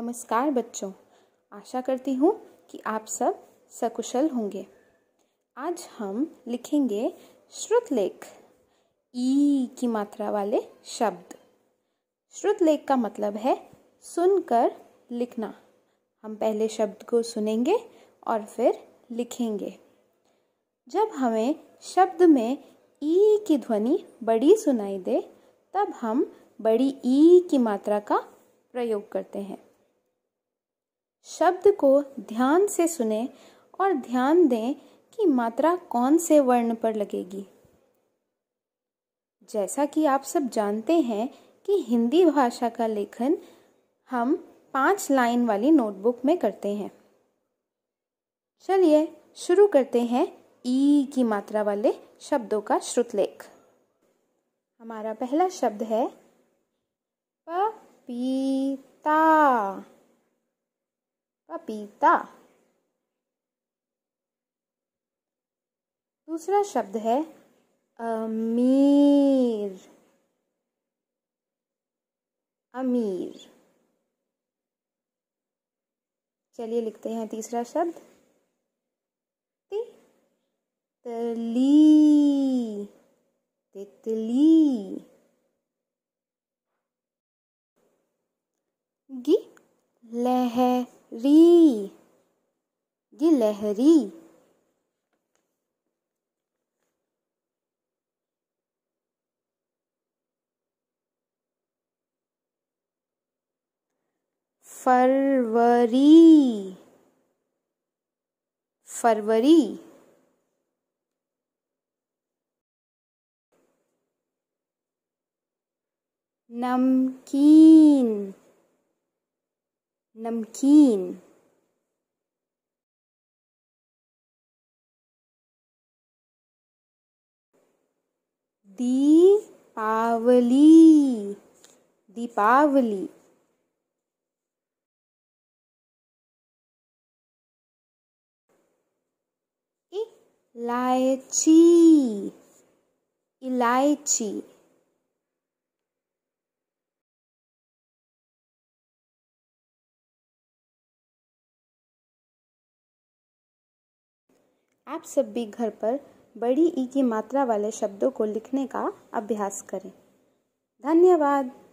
नमस्कार बच्चों आशा करती हूँ कि आप सब सकुशल होंगे आज हम लिखेंगे श्रुतलेख ई की मात्रा वाले शब्द श्रुतलेख का मतलब है सुनकर लिखना हम पहले शब्द को सुनेंगे और फिर लिखेंगे जब हमें शब्द में ई की ध्वनि बड़ी सुनाई दे तब हम बड़ी ई की मात्रा का प्रयोग करते हैं शब्द को ध्यान से सुने और ध्यान दें कि मात्रा कौन से वर्ण पर लगेगी जैसा कि आप सब जानते हैं कि हिंदी भाषा का लेखन हम पांच लाइन वाली नोटबुक में करते हैं चलिए शुरू करते हैं ई की मात्रा वाले शब्दों का श्रुतलेख हमारा पहला शब्द है पी पपीता दूसरा शब्द है अमीर अमीर चलिए लिखते हैं तीसरा शब्द तितली तली तितली गी लह री दी लहरी फरवरी फरवरी नमकीन नमकीन दीपावली दीपावली इलायची इलायची आप सब भी घर पर बड़ी ई की मात्रा वाले शब्दों को लिखने का अभ्यास करें धन्यवाद